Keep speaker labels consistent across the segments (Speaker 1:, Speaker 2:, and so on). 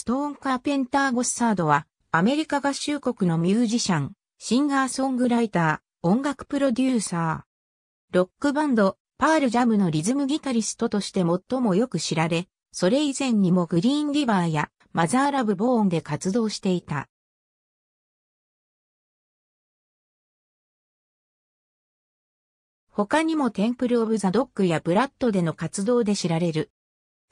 Speaker 1: ストーン・カーペンター・ゴッサードは、アメリカ合衆国のミュージシャン、シンガーソングライター、音楽プロデューサー。ロックバンド、パールジャムのリズムギタリストとして最もよく知られ、それ以前にもグリーンリバーやマザーラブ・ボーンで活動していた。他にもテンプル・オブ・ザ・ドッグやブラッドでの活動で知られる。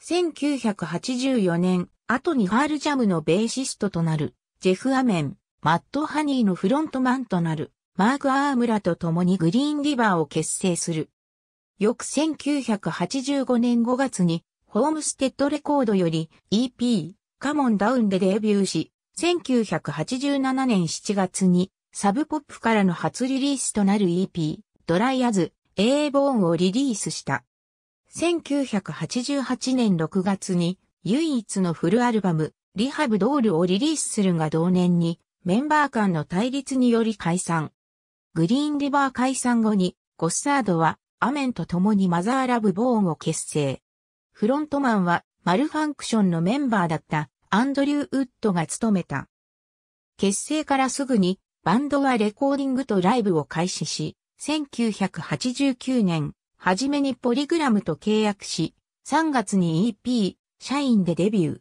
Speaker 1: 1984年、後にファールジャムのベーシストとなる、ジェフ・アメン、マット・ハニーのフロントマンとなる、マーク・アームラと共にグリーンリバーを結成する。翌1985年5月に、ホームステッドレコードより EP、カモンダウンでデビューし、1987年7月に、サブポップからの初リリースとなる EP、ドライアズ、エーボーンをリリースした。1988年6月に、唯一のフルアルバム、リハブドールをリリースするが同年に、メンバー間の対立により解散。グリーンリバー解散後に、ゴッサードは、アメンと共にマザーラブボーンを結成。フロントマンは、マルファンクションのメンバーだったアンドリュー・ウッドが務めた。結成からすぐにバンドはレコーディングとライブを開始し、1989年、はじめにポリグラムと契約し、3月に EP 社員でデビュー。フ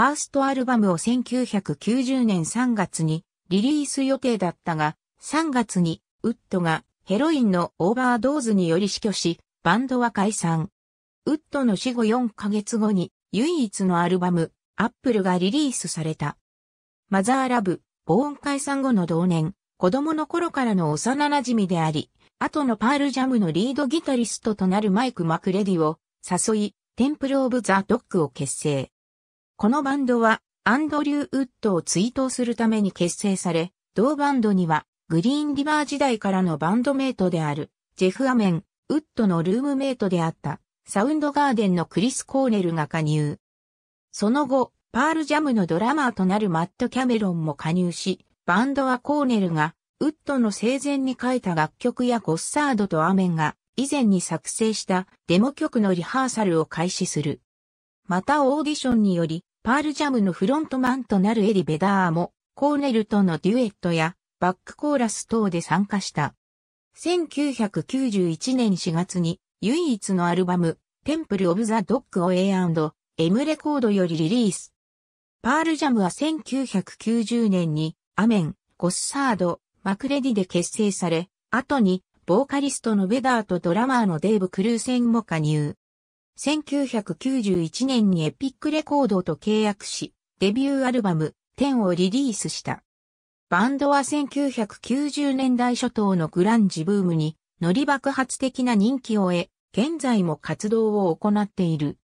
Speaker 1: ァーストアルバムを1990年3月にリリース予定だったが、3月にウッドがヘロインのオーバードーズにより死去し、バンドは解散。ウッドの死後4ヶ月後に唯一のアルバム、アップルがリリースされた。マザーラブ、ボーン解散後の同年、子供の頃からの幼馴染であり、後のパールジャムのリードギタリストとなるマイク・マクレディを誘い、テンプル・オブ・ザ・ドッグを結成。このバンドは、アンドリュー・ウッドを追悼するために結成され、同バンドには、グリーン・リバー時代からのバンドメイトである、ジェフ・アメン、ウッドのルームメイトであった、サウンドガーデンのクリス・コーネルが加入。その後、パールジャムのドラマーとなるマット・キャメロンも加入し、バンドはコーネルが、ウッドの生前に書いた楽曲やゴッサードとアメンが以前に作成したデモ曲のリハーサルを開始する。またオーディションにより、パールジャムのフロントマンとなるエリ・ベダーも、コーネルとのデュエットや、バックコーラス等で参加した。1991年4月に、唯一のアルバム、テンプル・オブ・ザ・ドッグを A&M レコードよりリリース。パールジャムは1990年に、アメン、ゴッサード、マクレディで結成され、後にボーカリストのウェダーとドラマーのデーブ・クルーセンも加入。1991年にエピックレコードと契約し、デビューアルバム、10をリリースした。バンドは1990年代初頭のグランジブームに乗り爆発的な人気を得、現在も活動を行っている。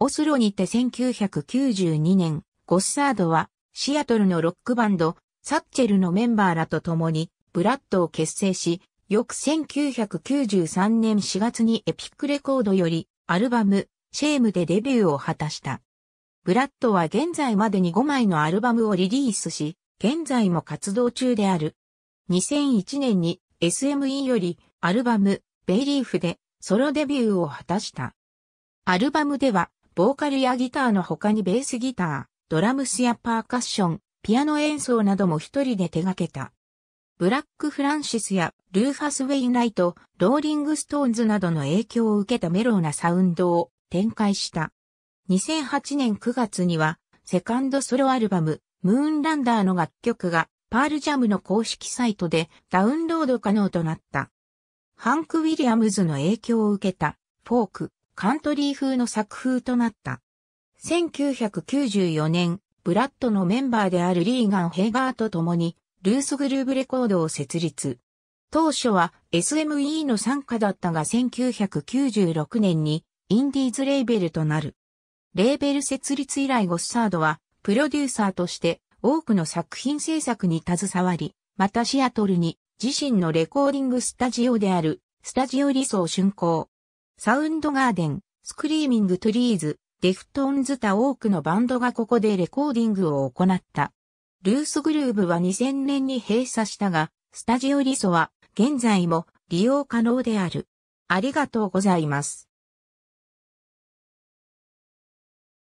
Speaker 1: オスロにて1992年、ゴッサードはシアトルのロックバンド、サッチェルのメンバーらと共にブラッドを結成し、翌1993年4月にエピックレコードよりアルバム、シェームでデビューを果たした。ブラッドは現在までに5枚のアルバムをリリースし、現在も活動中である。2001年に SME よりアルバム、ベイリーフでソロデビューを果たした。アルバムでは、ボーカルやギターの他にベースギター、ドラムスやパーカッション、ピアノ演奏なども一人で手掛けた。ブラック・フランシスやルーファス・ウェイナイト、ローリング・ストーンズなどの影響を受けたメローなサウンドを展開した。2008年9月には、セカンドソロアルバム、ムーンランダーの楽曲が、パールジャムの公式サイトでダウンロード可能となった。ハンク・ウィリアムズの影響を受けた、フォーク、カントリー風の作風となった。1994年、ブラッドのメンバーであるリーガン・ヘイガーと共に、ルースグルーブレコードを設立。当初は SME の参加だったが1996年にインディーズレーベルとなる。レーベル設立以来ゴッサードはプロデューサーとして多くの作品制作に携わり、またシアトルに自身のレコーディングスタジオであるスタジオ理想竣工。サウンドガーデン、スクリーミングトゥリーズ、デフトーンズた多くのバンドがここでレコーディングを行った。ルースグルーブは2000年に閉鎖したが、スタジオリソは現在も利用可能である。ありがとうございます。